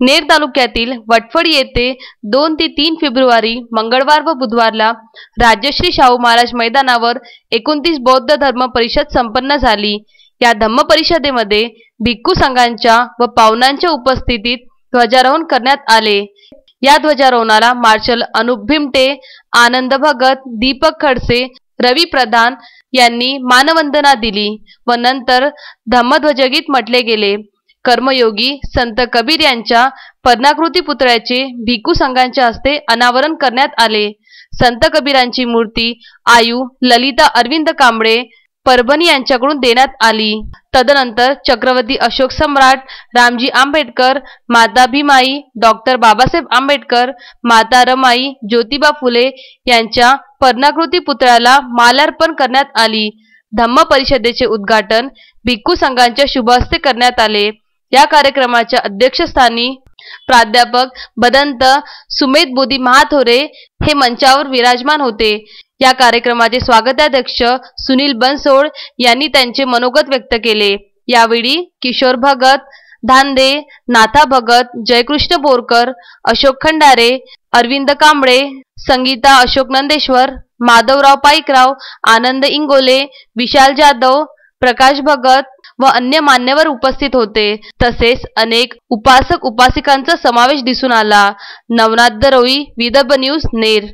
नेर तालुक्यातील वटफड येथे दोन ते तीन फेब्रुवारी मंगळवार व बुधवारला राजश्री शाहू महाराज मैदानावर एकोणतीस बौद्ध धर्म परिषद संपन्न झाली या धम्म परिषदेमध्ये भिक्खू संघांच्या व पाहुणांच्या उपस्थितीत ध्वजारोहण करण्यात आले या ध्वजारोहणाला मार्शल अनुप भिमटे आनंद भगत दीपक खडसे रवी प्रधान यांनी मानवंदना दिली व नंतर धम्मध्वजगीत म्हटले गेले कर्मयोगी संत कबीर यांच्या पर्णाकृती पुतळ्याचे भिकू संघांच्या हस्ते अनावरण करण्यात आले संत कबीरांची मूर्ती आयु ललिता अरविंद कांबळे परभणी यांच्याकडून देण्यात आली तदनंतर चक्रवर्ती अशोक सम्राट रामजी आंबेडकर माता भीमाई डॉक्टर बाबासाहेब आंबेडकर माता रमाई ज्योतिबा फुले यांच्या पर्णाकृती पुतळ्याला मालार्पण करण्यात आली धम्म परिषदेचे उद्घाटन भिक्खू संघांच्या शुभ हस्ते करण्यात आले या कार्यक्रमाच्या अध्यक्षस्थानी प्राध्यापक बदंत सुमेध बोधी महाथोरे हे मंचावर विराजमान होते या कार्यक्रमाचे स्वागताध्यक्ष सुनील बनसोड यांनी त्यांचे मनोगत व्यक्त केले यावेळी किशोर भगत धांदे नाथा भगत जयकृष्ण बोरकर अशोक खंडारे अरविंद कांबळे संगीता अशोक नंदेश्वर माधवराव पाईकराव आनंद इंगोले विशाल जाधव प्रकाश भगत व अन्य मान्यवर उपस्थित होते तसेच अनेक उपासक उपासिकांचा समावेश दिसून आला नवनाथ दरोई विदर्भ न्यूज नेर